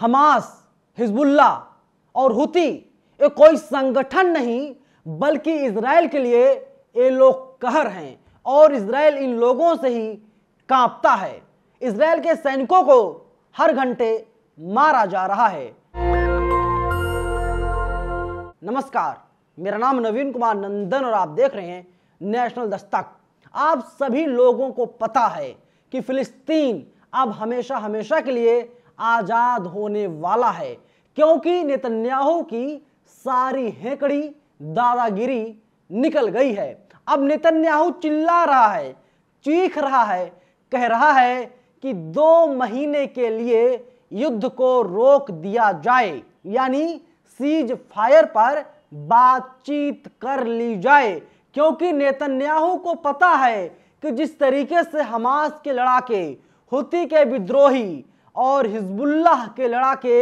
Hamas Hezbollah और हुती ये कोई संगठन नहीं बल्कि इसराइल के लिए ये लोग कहर हैं और इसराइल इन लोगों से ही कांपता है इसराइल के सैनिकों को हर घंटे मारा जा रहा है नमस्कार मेरा नाम नवीन कुमार नंदन और आप देख रहे हैं नेशनल दस्तक आप सभी लोगों को पता है कि फिलिस्तीन अब हमेशा हमेशा के लिए आजाद होने वाला है क्योंकि नेतन्याहू की सारी हेकड़ी दादागिरी निकल गई है अब नेतन्याहू चिल्ला रहा है चीख रहा है कह रहा है कि दो महीने के लिए युद्ध को रोक दिया जाए यानी सीज फायर पर बातचीत कर ली जाए क्योंकि नेतन्याहू को पता है कि जिस तरीके से हमास के लड़ाके हुती के विद्रोही और हिजबुल्लाह के लड़ाके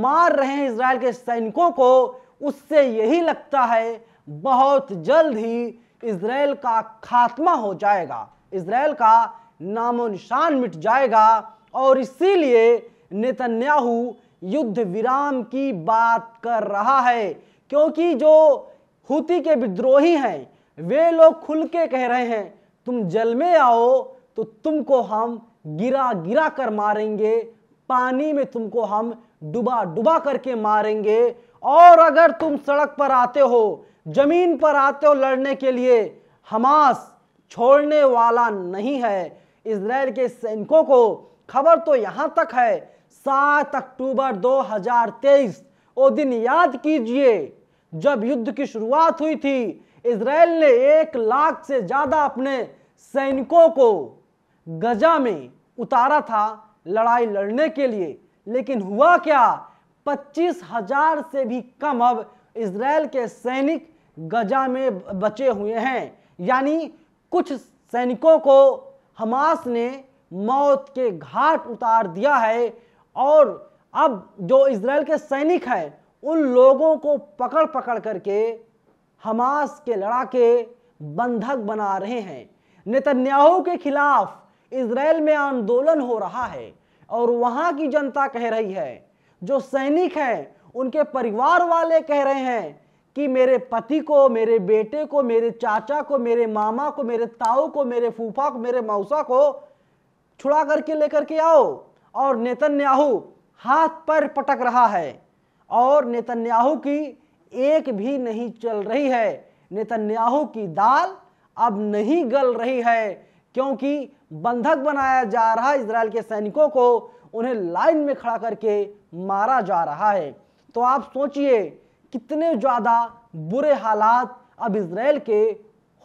मार रहे हैं इसराइल के सैनिकों को उससे यही लगता है बहुत जल्द ही इसराइल का खात्मा हो जाएगा इसराइल का नामो निशान मिट जाएगा और इसीलिए नेतन्याहू युद्ध विराम की बात कर रहा है क्योंकि जो हुती के विद्रोही हैं वे लोग खुल के कह रहे हैं तुम जल में आओ तो तुमको हम गिरा गिरा कर मारेंगे पानी में तुमको हम डुबा डुबा करके मारेंगे और अगर तुम सड़क पर आते हो जमीन पर आते हो लड़ने के लिए हमास छोड़ने वाला नहीं है इसराइल के सैनिकों को खबर तो यहां तक है सात अक्टूबर 2023 वो दिन याद कीजिए जब युद्ध की शुरुआत हुई थी इसराइल ने एक लाख से ज्यादा अपने सैनिकों को गजा में उतारा था लड़ाई लड़ने के लिए लेकिन हुआ क्या पच्चीस हजार से भी कम अब इसराइल के सैनिक गजा में बचे हुए हैं यानी कुछ सैनिकों को हमास ने मौत के घाट उतार दिया है और अब जो इसराइल के सैनिक हैं उन लोगों को पकड़ पकड़ करके हमास के लड़ाके बंधक बना रहे हैं नेतन्याहू के खिलाफ इसराइल में आंदोलन हो रहा है और वहाँ की जनता कह रही है जो सैनिक हैं उनके परिवार वाले कह रहे हैं कि मेरे पति को मेरे बेटे को मेरे चाचा को मेरे मामा को मेरे ताऊ को मेरे फूफा को मेरे मौसा को छुड़ा करके लेकर के आओ और नेतन्याहू हाथ पर पटक रहा है और नेतन्याहू की एक भी नहीं चल रही है नेतन्याहू की दाल अब नहीं गल रही है क्योंकि बंधक बनाया जा रहा है इसराइल के सैनिकों को उन्हें लाइन में खड़ा करके मारा जा रहा है तो आप सोचिए कितने ज़्यादा बुरे हालात अब इसराइल के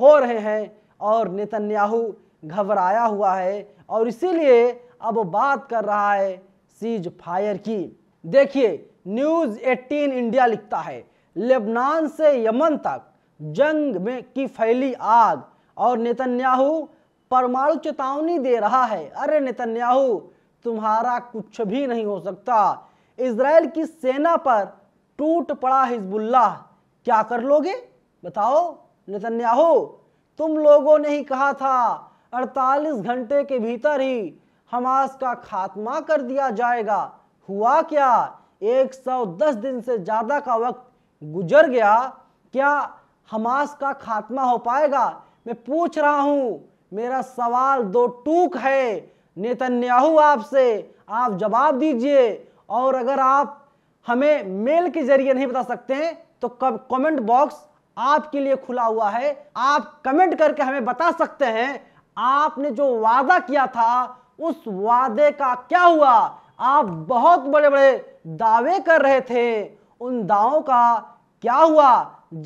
हो रहे हैं और नेतन्याहू घबराया हुआ है और इसीलिए अब बात कर रहा है सीज फायर की देखिए न्यूज़ 18 इंडिया लिखता है लेबनान से यमन तक जंग में की फैली आग और नेतन्याहू परमाणु चेतावनी दे रहा है अरे नेतन्याहू तुम्हारा कुछ भी नहीं हो सकता इसराइल की सेना पर टूट पड़ा हिजबुल्ला क्या कर लोगे बताओ नेतन्याहू तुम लोगों ने ही कहा था 48 घंटे के भीतर ही हमास का खात्मा कर दिया जाएगा हुआ क्या 110 दिन से ज़्यादा का वक्त गुजर गया क्या हमास का खात्मा हो पाएगा मैं पूछ रहा हूं मेरा सवाल दो टूक है नेतन्याहू आपसे आप जवाब दीजिए और अगर आप हमें मेल के जरिए नहीं बता सकते हैं तो कमेंट बॉक्स आपके लिए खुला हुआ है आप कमेंट करके हमें बता सकते हैं आपने जो वादा किया था उस वादे का क्या हुआ आप बहुत बड़े बड़े दावे कर रहे थे उन दावों का क्या हुआ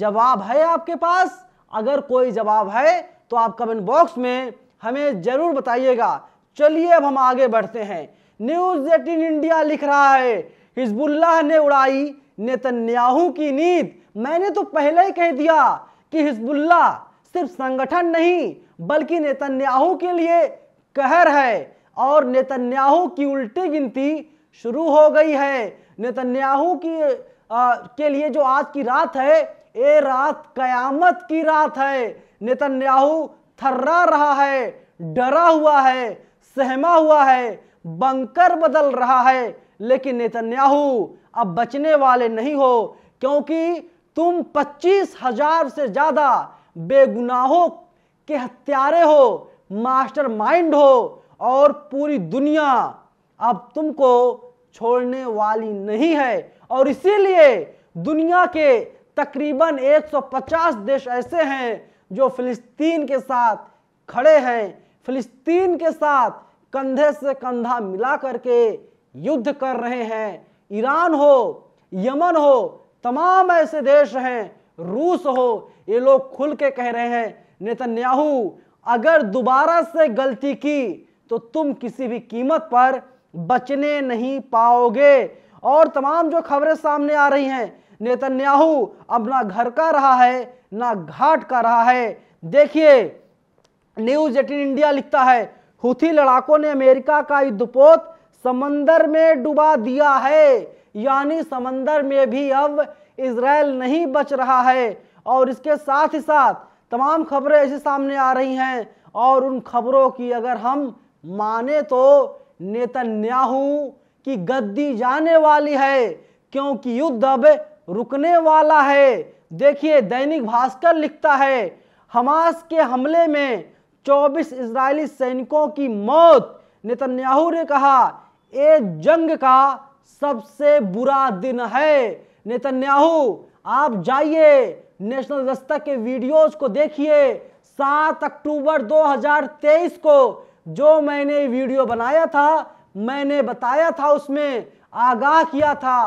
जवाब है आपके पास अगर कोई जवाब है तो आप कमेंट बॉक्स में हमें जरूर बताइएगा चलिए अब हम आगे बढ़ते हैं न्यूज एटीन इंडिया लिख रहा है हिजबुल्लाह ने उड़ाई नेतन्याहू की नींद मैंने तो पहले ही कह दिया कि हिजबुल्लाह सिर्फ संगठन नहीं बल्कि नेतन्याहू के लिए कहर है और नेतन्याहू की उल्टी गिनती शुरू हो गई है नेतन्याहू की आ, के लिए जो आज की रात है ये रात कयामत की रात है नेतन्याहू थर्रा रहा है डरा हुआ है सहमा हुआ है बंकर बदल रहा है लेकिन नेतन्याहू अब बचने वाले नहीं हो क्योंकि तुम पच्चीस हजार से ज्यादा बेगुनाहों के हत्यारे हो मास्टरमाइंड हो और पूरी दुनिया अब तुमको छोड़ने वाली नहीं है और इसीलिए दुनिया के तकरीबन 150 देश ऐसे हैं जो फिलिस्तीन के साथ खड़े हैं फिलिस्तीन के साथ कंधे से कंधा मिला करके युद्ध कर रहे हैं ईरान हो यमन हो तमाम ऐसे देश हैं रूस हो ये लोग खुल के कह रहे हैं नेतन्याहू अगर दोबारा से गलती की तो तुम किसी भी कीमत पर बचने नहीं पाओगे और तमाम जो खबरें सामने आ रही हैं नेतन्याहू अब ना घर का रहा है ना घाट का रहा है देखिए न्यूज एटीन इंडिया लिखता है हुथी लड़ाकों ने अमेरिका का युद्धपोत समंदर में डुबा दिया है यानी समंदर में भी अब इसराइल नहीं बच रहा है और इसके साथ ही साथ तमाम खबरें ऐसे सामने आ रही हैं और उन खबरों की अगर हम माने तो नेतन्याहू की गद्दी जाने वाली है क्योंकि युद्ध अब रुकने वाला है देखिए दैनिक भास्कर लिखता है हमास के हमले में 24 इजरायली सैनिकों की मौत नेतन्याहू ने कहा ये जंग का सबसे बुरा दिन है नेतन्याहू आप जाइए नेशनल दस्तक के वीडियोस को देखिए 7 अक्टूबर 2023 को जो मैंने वीडियो बनाया था मैंने बताया था उसमें आगाह किया था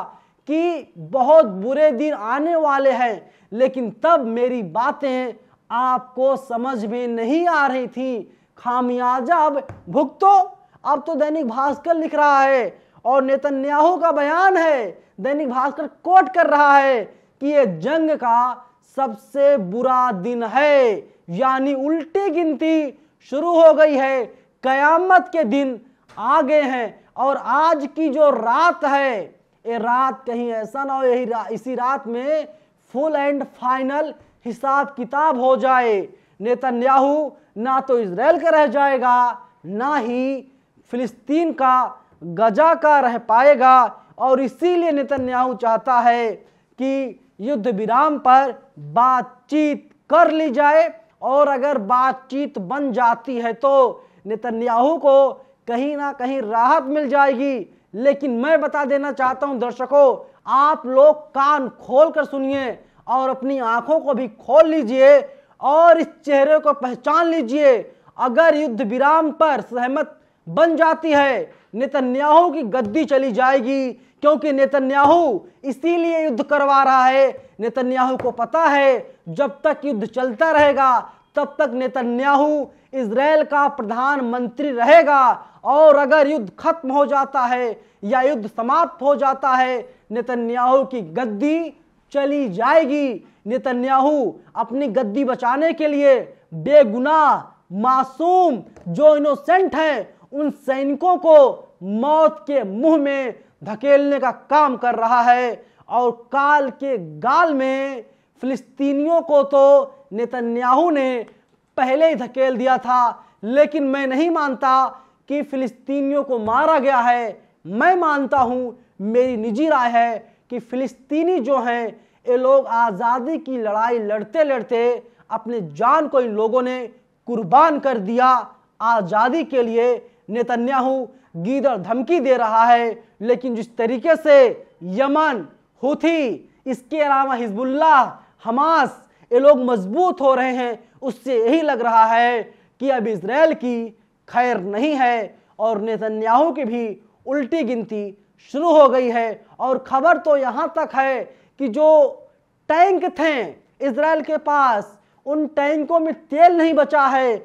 कि बहुत बुरे दिन आने वाले हैं लेकिन तब मेरी बातें आपको समझ में नहीं आ रही थी खामियाजा अब भुगतो अब तो दैनिक भास्कर लिख रहा है और नेतन्याहू का बयान है दैनिक भास्कर कोट कर रहा है कि ये जंग का सबसे बुरा दिन है यानी उल्टी गिनती शुरू हो गई है कयामत के दिन आ गए हैं और आज की जो रात है ये रात कहीं ऐसा ना हो यही रा, इसी रात में फुल एंड फाइनल हिसाब किताब हो जाए नेतन्याहू ना तो इसराइल का रह जाएगा ना ही फिलिस्तीन का गजा का रह पाएगा और इसीलिए नेतन्याहू चाहता है कि युद्ध विराम पर बातचीत कर ली जाए और अगर बातचीत बन जाती है तो नेतन्याहू को कहीं ना कहीं राहत मिल जाएगी लेकिन मैं बता देना चाहता हूं दर्शकों आप लोग कान खोल कर सुनिए और अपनी आंखों को भी खोल लीजिए और इस चेहरे को पहचान लीजिए अगर युद्ध विराम पर सहमत बन जाती है नेतन्याहू की गद्दी चली जाएगी क्योंकि नेतन्याहू इसीलिए युद्ध करवा रहा है नेतन्याहू को पता है जब तक युद्ध चलता रहेगा तब तक नेतन्याहू इसराइल का प्रधानमंत्री रहेगा और अगर युद्ध खत्म हो जाता है या युद्ध समाप्त हो जाता है नेतन्याहू की गद्दी चली जाएगी नेतन्याहू अपनी गद्दी बचाने के लिए बेगुनाह मासूम जो इनोसेंट हैं उन सैनिकों को मौत के मुंह में धकेलने का काम कर रहा है और काल के गाल में फिलिस्तीनियों को तो नेतन्याहू ने पहले ही धकेल दिया था लेकिन मैं नहीं मानता कि फिलिस्तीनियों को मारा गया है मैं मानता हूँ मेरी निजी राय है कि फिलिस्तीनी जो हैं ये लोग आज़ादी की लड़ाई लड़ते लड़ते अपने जान को इन लोगों ने कुर्बान कर दिया आज़ादी के लिए नेतन्याहू गीद और धमकी दे रहा है लेकिन जिस तरीके से यमन हुथी इसके अलावा हिजबुल्ला हमास ये लोग मजबूत हो रहे हैं उससे यही लग रहा है कि अब इसराइल की खैर नहीं है और नेतन्याहू की भी उल्टी गिनती शुरू हो गई है और खबर तो यहाँ तक है कि जो टैंक थे इसराइल के पास उन टैंकों में तेल नहीं बचा है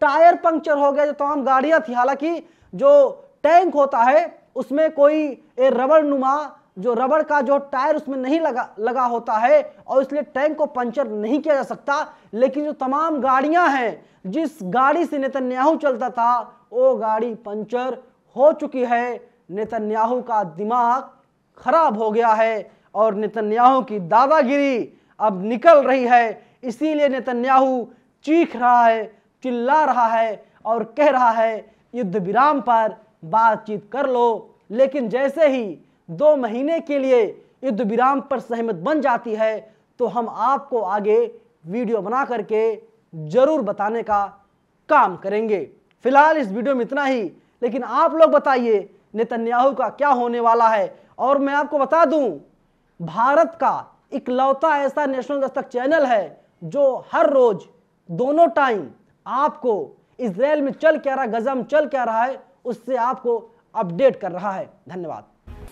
टायर पंक्चर हो गया जो तमाम गाड़ियाँ थी हालांकि जो टैंक होता है उसमें कोई रबड़ नुमा जो रबड़ का जो टायर उसमें नहीं लगा लगा होता है और इसलिए टैंक को पंचर नहीं किया जा सकता लेकिन जो तमाम गाड़ियां हैं जिस गाड़ी से नेतन्याहू चलता था वो गाड़ी पंचर हो चुकी है नेतन्याहू का दिमाग खराब हो गया है और नेतन्याहू की दादागिरी अब निकल रही है इसीलिए नेतन्याहू चीख रहा है चिल्ला रहा है और कह रहा है युद्ध विराम पर बातचीत कर लो लेकिन जैसे ही दो महीने के लिए युद्ध विराम पर सहमत बन जाती है तो हम आपको आगे वीडियो बना करके जरूर बताने का काम करेंगे फिलहाल इस वीडियो में इतना ही लेकिन आप लोग बताइए नेतन्याहू का क्या होने वाला है और मैं आपको बता दूं भारत का इकलौता ऐसा नेशनल दस्तक चैनल है जो हर रोज दोनों टाइम आपको इसराइल में चल क्या रहा गजम चल क्या रहा है उससे आपको अपडेट कर रहा है धन्यवाद